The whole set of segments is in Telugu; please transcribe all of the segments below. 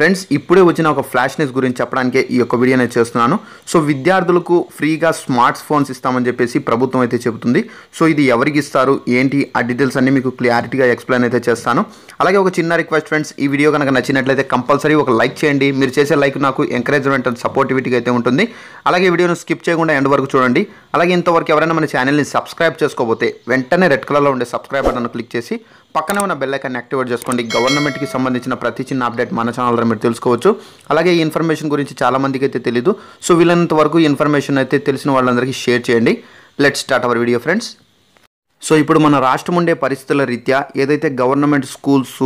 ఫ్రెండ్స్ ఇప్పుడే వచ్చిన ఒక ఫ్లాష్ న్యూస్ గురించి చెప్పడానికి ఈ యొక్క వీడియో నేను చేస్తున్నాను సో విద్యార్థులకు ఫ్రీగా స్మార్ట్ ఫోన్స్ ఇస్తామని చెప్పేసి ప్రభుత్వం అయితే చెబుతుంది సో ఇది ఎవరికి ఇస్తారు ఏంటి ఆ డీటెయిల్స్ అన్ని మీకు క్లారిటీగా ఎక్స్ప్లెయిన్ అయితే చేస్తాను అలాగే ఒక చిన్న రిక్వెస్ట్ ఫ్రెండ్స్ ఈ వీడియో కనుక నచ్చినట్లయితే కంపల్సరీ ఒక లైక్ చేయండి మీరు చేసే లైక్ నాకు ఎంకరేజ్మెంట్ అండ్ సపోర్టివిటీగా అయితే ఉంటుంది అలాగే వీడియోను స్కిప్ చేయకుండా ఎండ్ వరకు చూడండి అలాగే ఇంతవరకు ఎవరైనా మన ఛానల్ని సబ్స్క్రైబ్ చేసుకోకపోతే వెంటనే రెడ్ కలర్లో ఉండే సబ్స్క్రైబ్ బటన్ క్లిక్ చేసి పక్కనే ఉన్న బెల్లైకాన్ని యాక్టివేట్ చేసుకోండి గవర్నమెంట్కి సంబంధించిన ప్రతి చిన్న అప్డేట్ మన ఛానల్ మీరు తెలుసుకోవచ్చు అలాగే ఈ ఇన్ఫర్మేషన్ గురించి చాలామందికి అయితే తెలీదు సో వీళ్ళంత వరకు ఇన్ఫర్మేషన్ అయితే తెలిసిన వాళ్ళందరికీ షేర్ చేయండి let start our video friends so ఇప్పుడు మన రాష్ట్రం ఉండే పరిస్థితుల రీత్యా ఏదైతే government schools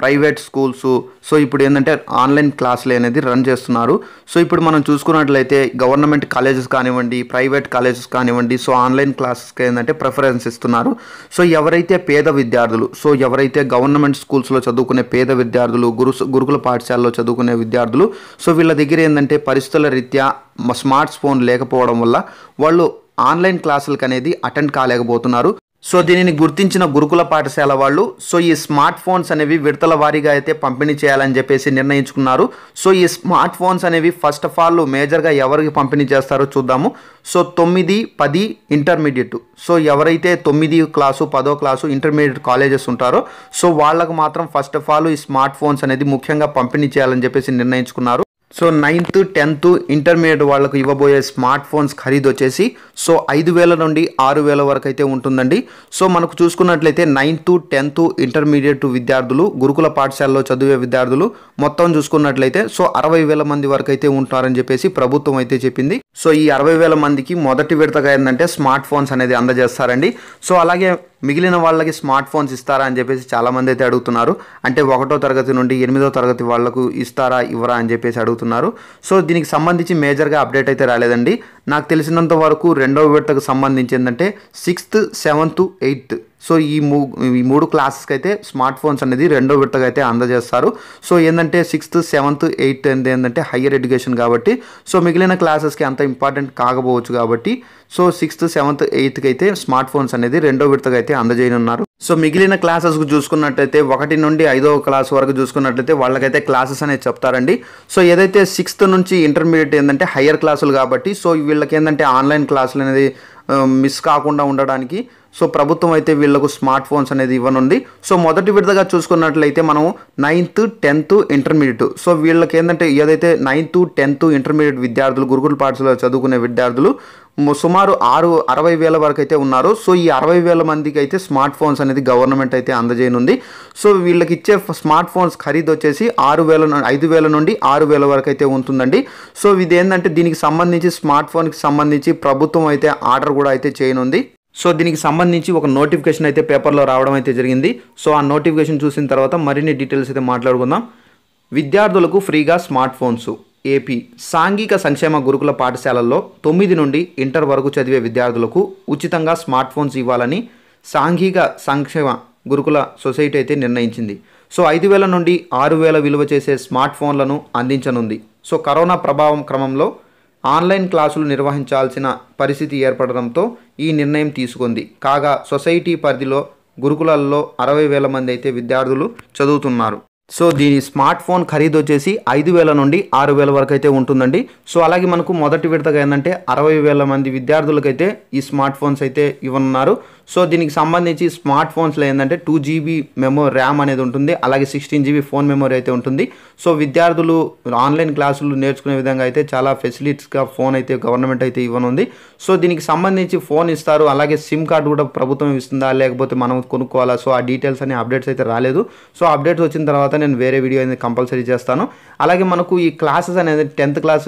private schools so ఇప్పుడు ఏంటంటే ఆన్లైన్ క్లాసులు అనేది రన్ చేస్తున్నారు సో ఇప్పుడు మనం చూసుకున్నట్లయితే గవర్నమెంట్ కాలేజెస్ కానివ్వండి ప్రైవేట్ కాలేజెస్ కానివ్వండి సో ఆన్లైన్ క్లాసెస్కి ఏంటంటే ప్రిఫరెన్స్ ఇస్తున్నారు సో ఎవరైతే పేద విద్యార్థులు సో ఎవరైతే గవర్నమెంట్ స్కూల్స్లో చదువుకునే పేద విద్యార్థులు గురు గురుకుల పాఠశాలలో చదువుకునే విద్యార్థులు సో వీళ్ళ దగ్గర ఏంటంటే పరిస్థితుల రీత్యా స్మార్ట్ ఫోన్ లేకపోవడం వల్ల వాళ్ళు ఆన్లైన్ క్లాసులకు అనేది అటెండ్ కాలేకపోతున్నారు సో దీనిని గుర్తించిన గురుకుల పాఠశాల వాళ్ళు సో ఈ స్మార్ట్ ఫోన్స్ అనేవి విడతల వారీగా అయితే పంపిణీ చేయాలని చెప్పేసి నిర్ణయించుకున్నారు సో ఈ స్మార్ట్ ఫోన్స్ అనేవి ఫస్ట్ ఆఫ్ ఆల్ మేజర్గా ఎవరికి పంపిణీ చేస్తారో చూద్దాము సో తొమ్మిది పది ఇంటర్మీడియట్ సో ఎవరైతే తొమ్మిది క్లాసు పదో క్లాసు ఇంటర్మీడియట్ కాలేజెస్ ఉంటారో సో వాళ్ళకు మాత్రం ఫస్ట్ ఆఫ్ ఆల్ ఈ స్మార్ట్ ఫోన్స్ అనేది ముఖ్యంగా పంపిణీ చేయాలని చెప్పేసి నిర్ణయించుకున్నారు సో నైన్త్ టెన్త్ ఇంటర్మీడియట్ వాళ్ళకు ఇవ్వబోయే స్మార్ట్ ఫోన్స్ ఖరీదు వచ్చేసి సో ఐదు వేల నుండి ఆరు వేల వరకు అయితే ఉంటుందండి సో మనకు చూసుకున్నట్లయితే నైన్త్ టెన్త్ ఇంటర్మీడియట్ విద్యార్థులు గురుకుల పాఠశాలలో చదివే విద్యార్థులు మొత్తం చూసుకున్నట్లయితే సో అరవై వేల మంది వరకు అయితే ఉంటారని చెప్పేసి ప్రభుత్వం అయితే చెప్పింది సో ఈ అరవై వేల మందికి మొదటి విడతగా ఏంటంటే స్మార్ట్ ఫోన్స్ అనేది అందజేస్తారండి సో అలాగే మిగిలిన వాళ్ళకి స్మార్ట్ ఫోన్స్ ఇస్తారా అని చెప్పేసి చాలామంది అయితే అడుగుతున్నారు అంటే ఒకటో తరగతి నుండి ఎనిమిదో తరగతి వాళ్లకు ఇస్తారా ఇవ్వరా అని చెప్పేసి అడుగుతున్నారు చేస్తున్నారు సో దీనికి సంబంధించి మేజర్గా అప్డేట్ అయితే రాలేదండి నాకు తెలిసినంత వరకు రెండవ విడతకు సంబంధించి ఏంటంటే సిక్స్త్ సెవెంత్ ఎయిత్ సో ఈ మూ ఈ మూడు క్లాసెస్కి అయితే స్మార్ట్ ఫోన్స్ అనేది రెండో విడతగా అయితే అందజేస్తారు సో ఏంటంటే సిక్స్త్ సెవెంత్ ఎయిత్ అనేది ఏంటంటే హయ్యర్ ఎడ్యుకేషన్ కాబట్టి సో మిగిలిన క్లాసెస్కి అంత ఇంపార్టెంట్ కాకపోవచ్చు కాబట్టి సో సిక్స్త్ సెవెంత్ ఎయిత్కి అయితే స్మార్ట్ ఫోన్స్ అనేది రెండో విడతగా అయితే అందజేయనున్నారు సో మిగిలిన క్లాసెస్ చూసుకున్నట్టయితే ఒకటి నుండి ఐదో క్లాస్ వరకు చూసుకున్నట్లయితే వాళ్ళకైతే క్లాసెస్ అనేది చెప్తారండి సో ఏదైతే సిక్స్త్ నుంచి ఇంటర్మీడియట్ ఏంటంటే హయ్యర్ క్లాసులు కాబట్టి సో వీళ్ళకి ఏంటంటే ఆన్లైన్ క్లాసులు అనేది మిస్ కాకుండా ఉండడానికి సో ప్రభుత్వం అయితే వీళ్ళకు స్మార్ట్ ఫోన్స్ అనేది ఇవ్వనుంది సో మొదటి విడతగా చూసుకున్నట్లయితే మనం నైన్త్ టెన్త్ ఇంటర్మీడియట్ సో వీళ్ళకి ఏంటంటే ఏదైతే నైన్త్ టెన్త్ ఇంటర్మీడియట్ విద్యార్థులు గురుకుల పాఠశాలలో చదువుకునే విద్యార్థులు సుమారు ఆరు అరవై వేల వరకు అయితే ఉన్నారు సో ఈ అరవై వేల మందికి అయితే స్మార్ట్ ఫోన్స్ అనేది గవర్నమెంట్ అయితే అందజేయనుంది సో వీళ్ళకి ఇచ్చే స్మార్ట్ ఫోన్స్ ఖరీదు వచ్చేసి ఆరు వేల ఐదు వేల నుండి ఆరు వేల వరకు అయితే ఉంటుందండి సో ఇది ఏంటంటే దీనికి సంబంధించి స్మార్ట్ ఫోన్కి సంబంధించి ప్రభుత్వం అయితే ఆర్డర్ కూడా అయితే చేయనుంది సో దీనికి సంబంధించి ఒక నోటిఫికేషన్ అయితే పేపర్లో రావడం అయితే జరిగింది సో ఆ నోటిఫికేషన్ చూసిన తర్వాత మరిన్ని డీటెయిల్స్ అయితే మాట్లాడుకుందాం విద్యార్థులకు ఫ్రీగా స్మార్ట్ ఫోన్స్ ఏపీ సాంఘిక సంక్షేమ గురుకుల పాఠశాలల్లో తొమ్మిది నుండి ఇంటర్ వరకు చదివే విద్యార్థులకు ఉచితంగా స్మార్ట్ ఫోన్స్ ఇవ్వాలని సాంఘిక సంక్షేమ గురుకుల సొసైటీ అయితే నిర్ణయించింది సో ఐదు వేల నుండి ఆరు వేల విలువ చేసే స్మార్ట్ ఫోన్లను అందించనుంది సో కరోనా ప్రభావం క్రమంలో ఆన్లైన్ క్లాసులు నిర్వహించాల్సిన పరిస్థితి ఏర్పడడంతో ఈ నిర్ణయం తీసుకుంది కాగా సొసైటీ పరిధిలో గురుకులాల్లో అరవై వేల మంది అయితే విద్యార్థులు చదువుతున్నారు సో దీని స్మార్ట్ ఫోన్ ఖరీదు వచ్చేసి ఐదు వేల నుండి ఆరు వేల వరకు అయితే ఉంటుందండి సో అలాగే మనకు మొదటి విడతగా ఏంటంటే అరవై వేల మంది విద్యార్థులకైతే ఈ స్మార్ట్ ఫోన్స్ అయితే ఇవ్వనున్నారు సో దీనికి సంబంధించి స్మార్ట్ ఫోన్స్లో ఏంటంటే టూ జీబీ మెమో ర్యామ్ అనేది ఉంటుంది అలాగే సిక్స్టీన్ జీబీ ఫోన్ మెమోరీ అయితే ఉంటుంది సో విద్యార్థులు ఆన్లైన్ క్లాసులు నేర్చుకునే విధంగా అయితే చాలా ఫెసిలిటీస్గా ఫోన్ అయితే గవర్నమెంట్ అయితే ఇవ్వనుంది సో దీనికి సంబంధించి ఫోన్ ఇస్తారు అలాగే సిమ్ కార్డు కూడా ప్రభుత్వం ఇస్తుందా లేకపోతే మనం కొనుక్కోవాలా సో ఆ డీటెయిల్స్ అనే అప్డేట్స్ అయితే రాలేదు సో అప్డేట్స్ వచ్చిన తర్వాత నేను వేరే వీడియో అనేది కంపల్సరీ చేస్తాను అలాగే మనకు ఈ క్లాసెస్ అనేది టెన్త్ క్లాస్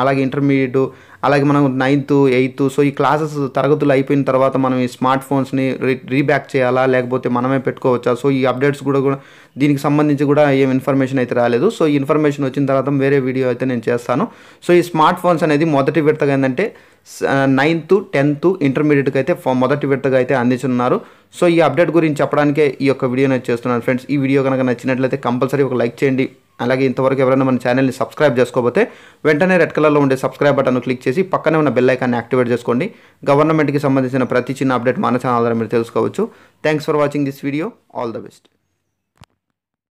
అలాగే ఇంటర్మీడియట్ అలాగే మనం నైన్త్ ఎయిత్ సో ఈ క్లాసెస్ తరగతులు అయిపోయిన తర్వాత మనం ఈ స్మార్ట్ ఫోన్స్ని రీ రీబ్యాక్ చేయాలా లేకపోతే మనమే పెట్టుకోవచ్చా సో ఈ అప్డేట్స్ కూడా కూడా దీనికి సంబంధించి కూడా ఏం ఇన్ఫర్మేషన్ అయితే రాలేదు సో ఈ ఇన్ఫర్మేషన్ వచ్చిన తర్వాత వేరే వీడియో అయితే నేను చేస్తాను సో ఈ స్మార్ట్ ఫోన్స్ అనేది మొదటి విడతగా ఏంటంటే నైన్త్ టెన్త్ ఇంటర్మీడియట్కి అయితే మొదటి విడతగా అయితే అందించున్నారు సో ఈ అప్డేట్ గురించి చెప్పడానికే ఈ యొక్క వీడియో నేను చేస్తున్నాను ఫ్రెండ్స్ ఈ వీడియో కనుక నచ్చినట్లయితే కంపల్సరీ ఒక లైక్ చేయండి అలాగే ఇంతవరకు ఎవరైనా మన ఛానల్ని సబ్స్క్రైబ్ చేసుకోకపోతే వెంటనే రెడ్ కలర్లో ఉండే సబ్స్క్రైబ్ బటన్ను క్లిక్ చేసి పక్కనే ఉన్న బెల్ ఐకాన్ని యాక్టివేట్ చేసుకోండి గవర్నమెంట్కి సంబంధించిన ప్రతి చిన్న అప్డేట్ మన ఛానల్ ద్వారా మీరు తెలుసుకోవచ్చు thanks for watching this video all the best